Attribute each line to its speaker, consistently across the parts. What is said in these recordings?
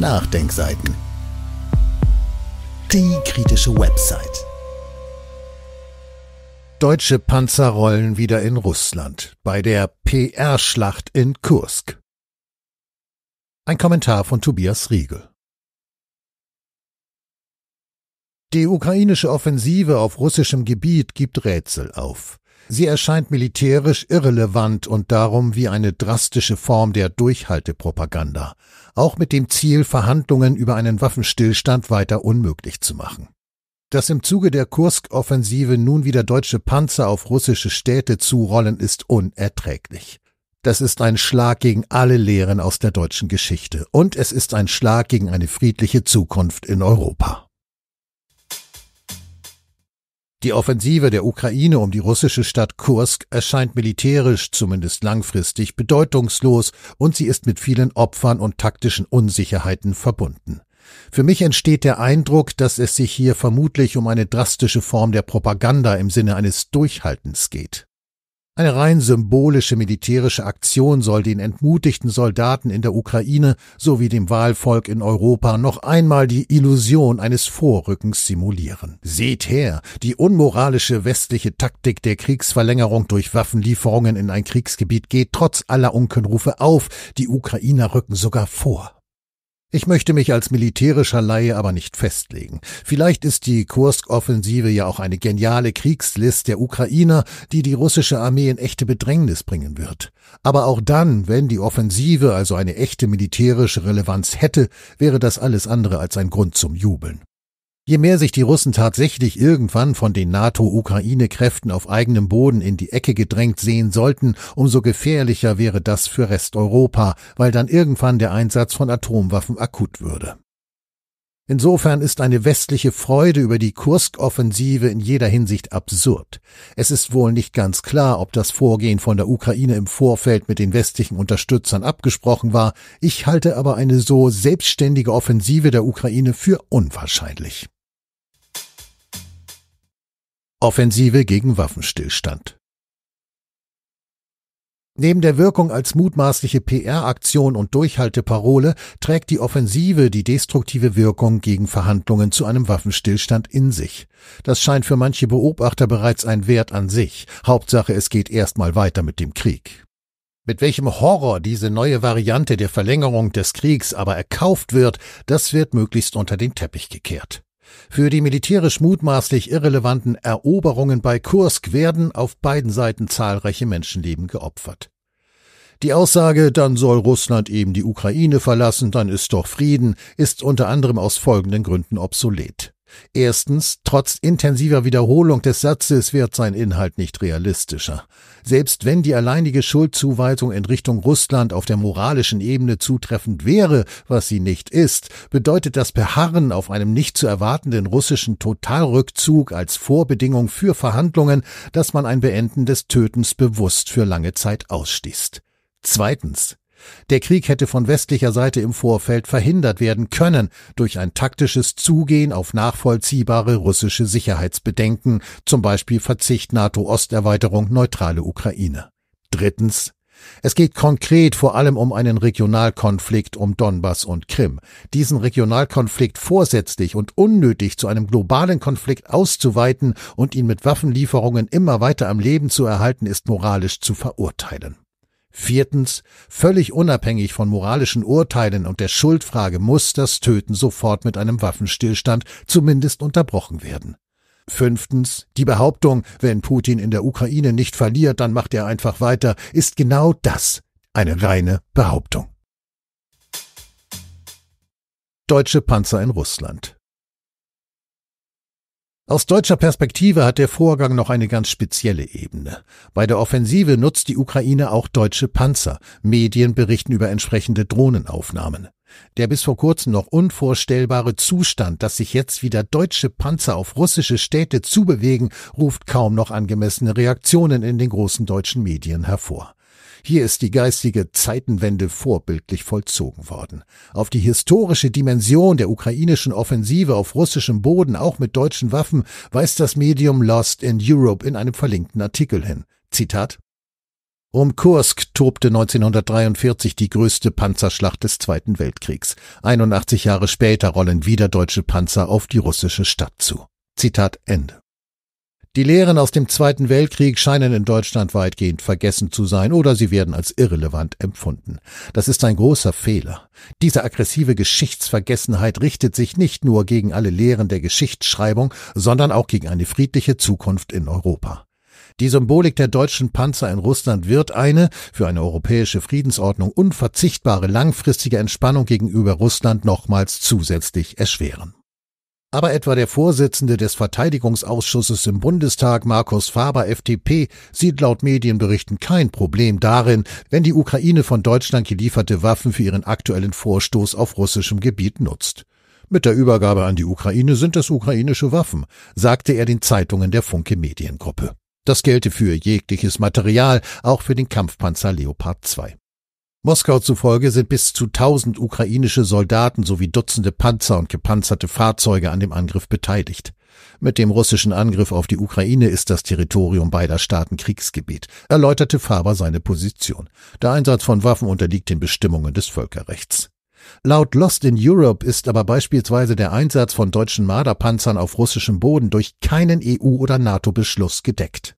Speaker 1: Nachdenkseiten. Die kritische Website. Deutsche Panzer rollen wieder in Russland bei der PR-Schlacht in Kursk. Ein Kommentar von Tobias Riegel. Die ukrainische Offensive auf russischem Gebiet gibt Rätsel auf. Sie erscheint militärisch irrelevant und darum wie eine drastische Form der Durchhaltepropaganda, auch mit dem Ziel, Verhandlungen über einen Waffenstillstand weiter unmöglich zu machen. Dass im Zuge der Kursk-Offensive nun wieder deutsche Panzer auf russische Städte zurollen, ist unerträglich. Das ist ein Schlag gegen alle Lehren aus der deutschen Geschichte und es ist ein Schlag gegen eine friedliche Zukunft in Europa. Die Offensive der Ukraine um die russische Stadt Kursk erscheint militärisch zumindest langfristig bedeutungslos und sie ist mit vielen Opfern und taktischen Unsicherheiten verbunden. Für mich entsteht der Eindruck, dass es sich hier vermutlich um eine drastische Form der Propaganda im Sinne eines Durchhaltens geht. Eine rein symbolische militärische Aktion soll den entmutigten Soldaten in der Ukraine sowie dem Wahlvolk in Europa noch einmal die Illusion eines Vorrückens simulieren. Seht her, die unmoralische westliche Taktik der Kriegsverlängerung durch Waffenlieferungen in ein Kriegsgebiet geht trotz aller Unkenrufe auf, die Ukrainer rücken sogar vor. Ich möchte mich als militärischer Laie aber nicht festlegen. Vielleicht ist die Kursk-Offensive ja auch eine geniale Kriegslist der Ukrainer, die die russische Armee in echte Bedrängnis bringen wird. Aber auch dann, wenn die Offensive also eine echte militärische Relevanz hätte, wäre das alles andere als ein Grund zum Jubeln. Je mehr sich die Russen tatsächlich irgendwann von den NATO-Ukraine-Kräften auf eigenem Boden in die Ecke gedrängt sehen sollten, umso gefährlicher wäre das für Resteuropa, weil dann irgendwann der Einsatz von Atomwaffen akut würde. Insofern ist eine westliche Freude über die Kursk-Offensive in jeder Hinsicht absurd. Es ist wohl nicht ganz klar, ob das Vorgehen von der Ukraine im Vorfeld mit den westlichen Unterstützern abgesprochen war. Ich halte aber eine so selbstständige Offensive der Ukraine für unwahrscheinlich. Offensive gegen Waffenstillstand. Neben der Wirkung als mutmaßliche PR-Aktion und Durchhalteparole trägt die Offensive die destruktive Wirkung gegen Verhandlungen zu einem Waffenstillstand in sich. Das scheint für manche Beobachter bereits ein Wert an sich. Hauptsache, es geht erstmal weiter mit dem Krieg. Mit welchem Horror diese neue Variante der Verlängerung des Kriegs aber erkauft wird, das wird möglichst unter den Teppich gekehrt. Für die militärisch mutmaßlich irrelevanten Eroberungen bei Kursk werden auf beiden Seiten zahlreiche Menschenleben geopfert. Die Aussage, dann soll Russland eben die Ukraine verlassen, dann ist doch Frieden, ist unter anderem aus folgenden Gründen obsolet. Erstens, trotz intensiver Wiederholung des Satzes wird sein Inhalt nicht realistischer. Selbst wenn die alleinige Schuldzuweisung in Richtung Russland auf der moralischen Ebene zutreffend wäre, was sie nicht ist, bedeutet das Beharren auf einem nicht zu erwartenden russischen Totalrückzug als Vorbedingung für Verhandlungen, dass man ein Beenden des Tötens bewusst für lange Zeit ausschließt. Zweitens, der Krieg hätte von westlicher Seite im Vorfeld verhindert werden können durch ein taktisches Zugehen auf nachvollziehbare russische Sicherheitsbedenken, zum Beispiel Verzicht NATO-Osterweiterung, neutrale Ukraine. Drittens. Es geht konkret vor allem um einen Regionalkonflikt um Donbass und Krim. Diesen Regionalkonflikt vorsätzlich und unnötig zu einem globalen Konflikt auszuweiten und ihn mit Waffenlieferungen immer weiter am Leben zu erhalten, ist moralisch zu verurteilen. Viertens, völlig unabhängig von moralischen Urteilen und der Schuldfrage muss das Töten sofort mit einem Waffenstillstand zumindest unterbrochen werden. Fünftens, die Behauptung, wenn Putin in der Ukraine nicht verliert, dann macht er einfach weiter, ist genau das, eine reine Behauptung. Deutsche Panzer in Russland. Aus deutscher Perspektive hat der Vorgang noch eine ganz spezielle Ebene. Bei der Offensive nutzt die Ukraine auch deutsche Panzer. Medien berichten über entsprechende Drohnenaufnahmen. Der bis vor kurzem noch unvorstellbare Zustand, dass sich jetzt wieder deutsche Panzer auf russische Städte zubewegen, ruft kaum noch angemessene Reaktionen in den großen deutschen Medien hervor. Hier ist die geistige Zeitenwende vorbildlich vollzogen worden. Auf die historische Dimension der ukrainischen Offensive auf russischem Boden, auch mit deutschen Waffen, weist das Medium Lost in Europe in einem verlinkten Artikel hin. Zitat um Kursk tobte 1943 die größte Panzerschlacht des Zweiten Weltkriegs. 81 Jahre später rollen wieder deutsche Panzer auf die russische Stadt zu. Zitat Ende. Die Lehren aus dem Zweiten Weltkrieg scheinen in Deutschland weitgehend vergessen zu sein oder sie werden als irrelevant empfunden. Das ist ein großer Fehler. Diese aggressive Geschichtsvergessenheit richtet sich nicht nur gegen alle Lehren der Geschichtsschreibung, sondern auch gegen eine friedliche Zukunft in Europa. Die Symbolik der deutschen Panzer in Russland wird eine für eine europäische Friedensordnung unverzichtbare langfristige Entspannung gegenüber Russland nochmals zusätzlich erschweren. Aber etwa der Vorsitzende des Verteidigungsausschusses im Bundestag, Markus Faber, FDP, sieht laut Medienberichten kein Problem darin, wenn die Ukraine von Deutschland gelieferte Waffen für ihren aktuellen Vorstoß auf russischem Gebiet nutzt. Mit der Übergabe an die Ukraine sind es ukrainische Waffen, sagte er den Zeitungen der Funke Mediengruppe. Das gelte für jegliches Material, auch für den Kampfpanzer Leopard 2. Moskau zufolge sind bis zu 1000 ukrainische Soldaten sowie Dutzende Panzer und gepanzerte Fahrzeuge an dem Angriff beteiligt. Mit dem russischen Angriff auf die Ukraine ist das Territorium beider Staaten Kriegsgebiet, erläuterte Faber seine Position. Der Einsatz von Waffen unterliegt den Bestimmungen des Völkerrechts. Laut Lost in Europe ist aber beispielsweise der Einsatz von deutschen Marderpanzern auf russischem Boden durch keinen EU- oder NATO-Beschluss gedeckt.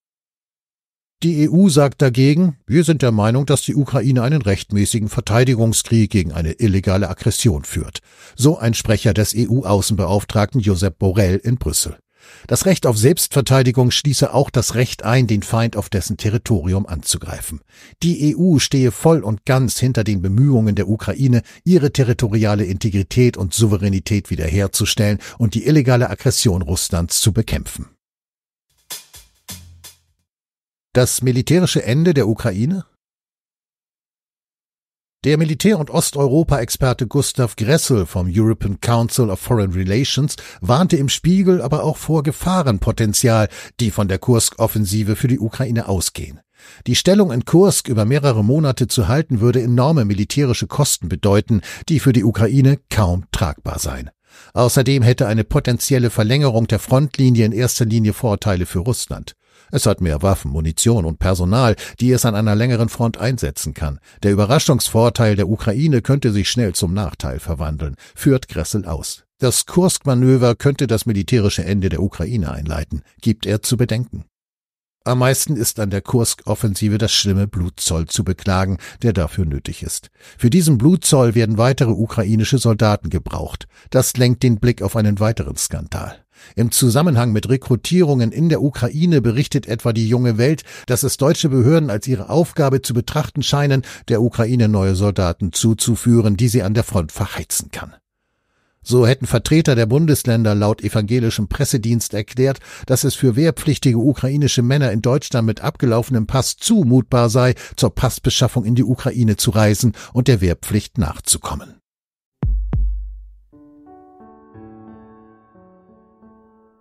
Speaker 1: Die EU sagt dagegen, wir sind der Meinung, dass die Ukraine einen rechtmäßigen Verteidigungskrieg gegen eine illegale Aggression führt. So ein Sprecher des EU-Außenbeauftragten Josep Borrell in Brüssel. Das Recht auf Selbstverteidigung schließe auch das Recht ein, den Feind auf dessen Territorium anzugreifen. Die EU stehe voll und ganz hinter den Bemühungen der Ukraine, ihre territoriale Integrität und Souveränität wiederherzustellen und die illegale Aggression Russlands zu bekämpfen. Das militärische Ende der Ukraine? Der Militär- und Osteuropa-Experte Gustav Gressel vom European Council of Foreign Relations warnte im Spiegel aber auch vor Gefahrenpotenzial, die von der Kursk-Offensive für die Ukraine ausgehen. Die Stellung in Kursk über mehrere Monate zu halten, würde enorme militärische Kosten bedeuten, die für die Ukraine kaum tragbar seien. Außerdem hätte eine potenzielle Verlängerung der Frontlinie in erster Linie Vorteile für Russland. Es hat mehr Waffen, Munition und Personal, die es an einer längeren Front einsetzen kann. Der Überraschungsvorteil der Ukraine könnte sich schnell zum Nachteil verwandeln, führt Gressel aus. Das Kursk-Manöver könnte das militärische Ende der Ukraine einleiten, gibt er zu bedenken. Am meisten ist an der Kursk-Offensive das schlimme Blutzoll zu beklagen, der dafür nötig ist. Für diesen Blutzoll werden weitere ukrainische Soldaten gebraucht. Das lenkt den Blick auf einen weiteren Skandal. Im Zusammenhang mit Rekrutierungen in der Ukraine berichtet etwa die junge Welt, dass es deutsche Behörden als ihre Aufgabe zu betrachten scheinen, der Ukraine neue Soldaten zuzuführen, die sie an der Front verheizen kann. So hätten Vertreter der Bundesländer laut evangelischem Pressedienst erklärt, dass es für wehrpflichtige ukrainische Männer in Deutschland mit abgelaufenem Pass zumutbar sei, zur Passbeschaffung in die Ukraine zu reisen und der Wehrpflicht nachzukommen.